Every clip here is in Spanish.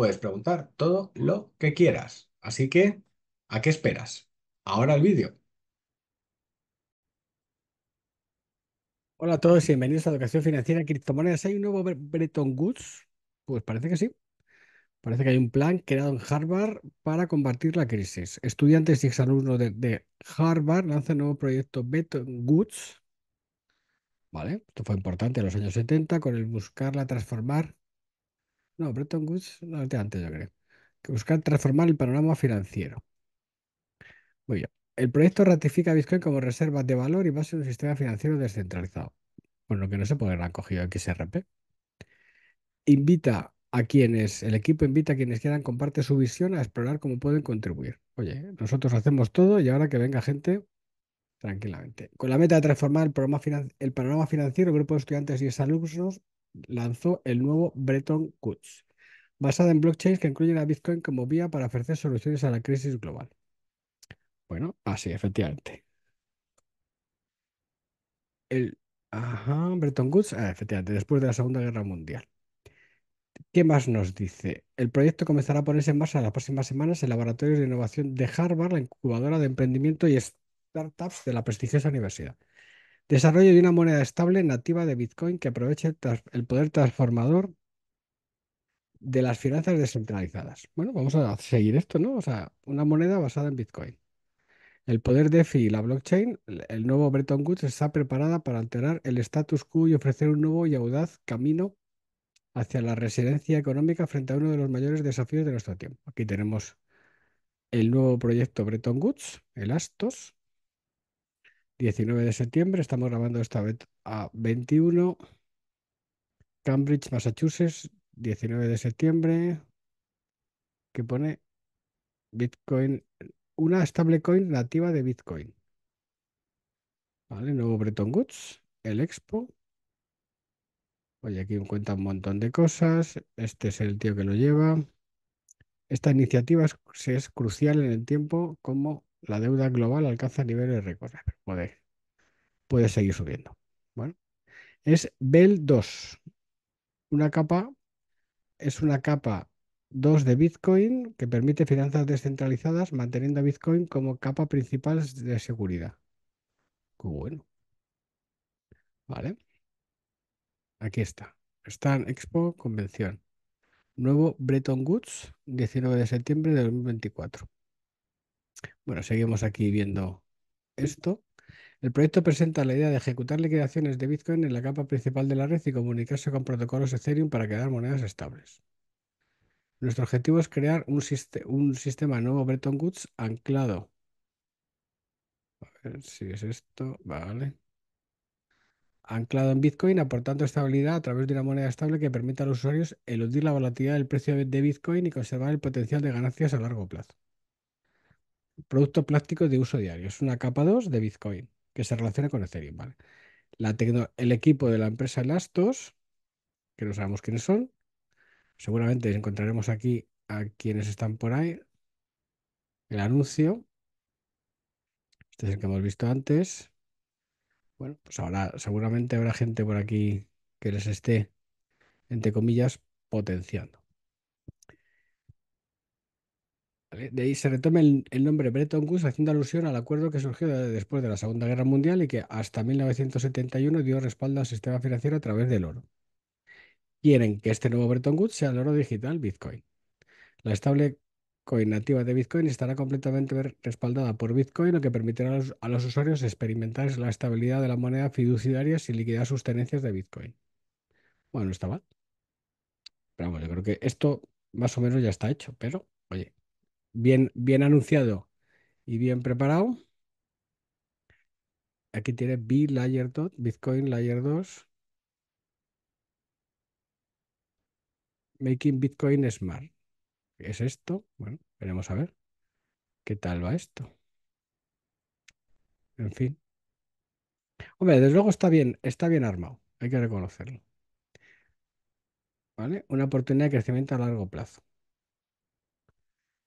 puedes preguntar todo lo que quieras. Así que, ¿a qué esperas? Ahora el vídeo. Hola a todos y bienvenidos a Educación Financiera en Criptomonedas. ¿Hay un nuevo Bretton Woods? Pues parece que sí. Parece que hay un plan creado en Harvard para combatir la crisis. Estudiantes y exalumnos de, de Harvard lanzan un nuevo proyecto Bretton Woods. ¿Vale? Esto fue importante en los años 70 con el buscarla transformar no, Bretton Woods, no, de antes, yo creo. Que buscar transformar el panorama financiero. Muy bien. El proyecto ratifica Bitcoin como reserva de valor y base en un sistema financiero descentralizado, Bueno, lo que no se puede haber cogido XRP. Invita a quienes, el equipo invita a quienes quieran, comparte su visión a explorar cómo pueden contribuir. Oye, nosotros hacemos todo y ahora que venga gente tranquilamente. Con la meta de transformar el, el panorama financiero, grupo de estudiantes y alumnos lanzó el nuevo Bretton Goods basado en blockchains que incluyen a Bitcoin como vía para ofrecer soluciones a la crisis global. Bueno, así, efectivamente. El, ajá, Bretton Woods, ah, efectivamente, después de la Segunda Guerra Mundial. ¿Qué más nos dice? El proyecto comenzará a ponerse en marcha en las próximas semanas en laboratorios de innovación de Harvard, la incubadora de emprendimiento y startups de la prestigiosa universidad. Desarrollo de una moneda estable nativa de Bitcoin que aproveche el, poder transformador de las finanzas descentralizadas. Bueno, vamos a seguir esto, ¿no? O sea, una moneda basada en Bitcoin. El poder DeFi y la blockchain, el nuevo Bretton Goods, está preparada para alterar el status quo y ofrecer un nuevo y audaz camino hacia la residencia económica frente a uno de los mayores desafíos de nuestro tiempo. Aquí tenemos el nuevo proyecto Bretton Goods, el Astos, 19 de septiembre, estamos grabando esta vez a 21. Cambridge, Massachusetts, 19 de septiembre, que pone Bitcoin, una stablecoin nativa de Bitcoin. Vale, nuevo Bretton Woods, el Expo. Oye, aquí cuenta un montón de cosas. Este es el tío que lo lleva. Esta iniciativa es, es crucial en el tiempo como la deuda global alcanza niveles récord. Puede, puede seguir subiendo. Bueno, es Bell 2. Una capa es una capa 2 de Bitcoin que permite finanzas descentralizadas manteniendo a Bitcoin como capa principal de seguridad. Qué bueno. Vale. Aquí está. Stan Expo Convención. Nuevo Bretton Woods, 19 de septiembre de 2024. Bueno, seguimos aquí viendo esto. El proyecto presenta la idea de ejecutar liquidaciones de Bitcoin en la capa principal de la red y comunicarse con protocolos Ethereum para crear monedas estables. Nuestro objetivo es crear un, sistema nuevo Bretton Woods anclado. A ver si es esto. Vale. Anclado en Bitcoin, aportando estabilidad a través de una moneda estable que permita a los usuarios eludir la volatilidad del precio de Bitcoin y conservar el potencial de ganancias a largo plazo producto plástico de uso diario. Es una capa 2 de Bitcoin que se relaciona con Ethereum. ¿vale? el equipo de la empresa Lastos, que no sabemos quiénes son, seguramente encontraremos aquí a quienes están por ahí. El anuncio. Este es el que hemos visto antes. Bueno, pues ahora seguramente habrá gente por aquí que les esté, entre comillas, potenciando. De ahí se retoma el, nombre Bretton Woods haciendo alusión al acuerdo que surgió después de la Segunda Guerra Mundial y que hasta 1971 dio respaldo al sistema financiero a través del oro. Quieren que este nuevo Bretton Woods sea el oro digital Bitcoin. La stablecoin nativa de Bitcoin estará completamente respaldada por Bitcoin, lo que permitirá a los, usuarios experimentar la estabilidad de la moneda fiduciaria sin liquidar sus tenencias de Bitcoin. Bueno, está mal. Pero bueno, yo creo que esto más o menos ya está hecho, pero oye, bien, anunciado y bien preparado. Aquí tiene B Layer Bitcoin Layer 2. Making Bitcoin Smart. ¿Es esto? Bueno, veremos a ver qué tal va esto. En fin. Hombre, desde luego está bien, está bien armado, hay que reconocerlo. ¿Vale? Una oportunidad de crecimiento a largo plazo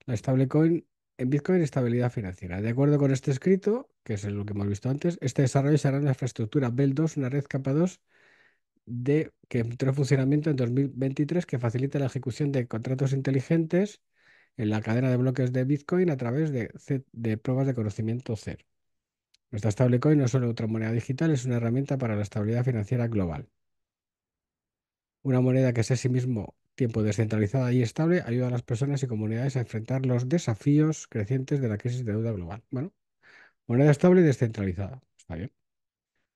la stablecoin en Bitcoin estabilidad financiera. De acuerdo con este escrito, que es lo que hemos visto antes, este desarrollo será una infraestructura Bell 2 una red capa 2 de, que entró en funcionamiento en 2023 que facilita la ejecución de contratos inteligentes en la cadena de bloques de Bitcoin a través de, pruebas de conocimiento cero. Nuestra stablecoin no es solo otra moneda digital, es una herramienta para la estabilidad financiera global. Una moneda que es a sí mismo tiempo descentralizada y estable ayuda a las personas y comunidades a enfrentar los desafíos crecientes de la crisis de deuda global. Bueno, moneda estable y descentralizada. Está bien.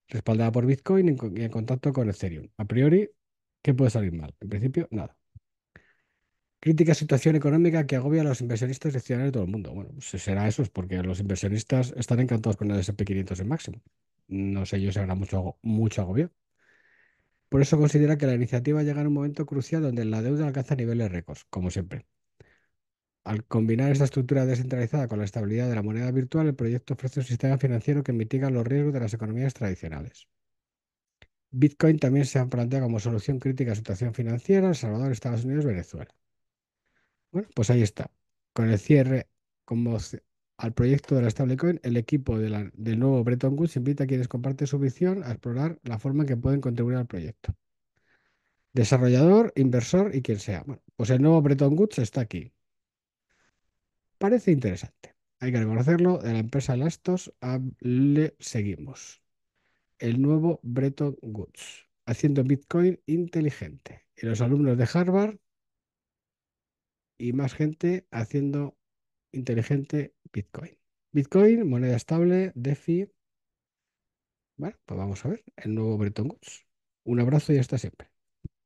Respaldada por Bitcoin y en contacto con Ethereum. A priori, ¿qué puede salir mal? En principio, nada. Crítica situación económica que agobia a los inversionistas y de todo el mundo. Bueno, pues, será eso, es porque los inversionistas están encantados con el SP500 en máximo. No sé yo si habrá mucho, mucho agobio. Por eso considera que la iniciativa llega en un momento crucial donde la deuda alcanza niveles récords, como siempre. Al combinar esta estructura descentralizada con la estabilidad de la moneda virtual, el proyecto ofrece un sistema financiero que mitiga los riesgos de las economías tradicionales. Bitcoin también se ha planteado como solución crítica a la situación financiera El Salvador, Estados Unidos, Venezuela. Bueno, pues ahí está. Con el cierre como al proyecto de la stablecoin, el equipo de del nuevo Bretton Goods invita a quienes comparten su visión a explorar la forma en que pueden contribuir al proyecto. Desarrollador, inversor y quien sea. pues el nuevo Bretton Goods está aquí. Parece interesante. Hay que reconocerlo. De la empresa Lastos a, ah, le seguimos. El nuevo Bretton Goods haciendo Bitcoin inteligente. Y los alumnos de Harvard y más gente haciendo inteligente Bitcoin. Bitcoin, moneda estable, DeFi. Bueno, pues vamos a ver el nuevo Bretton Woods. Un abrazo y hasta siempre.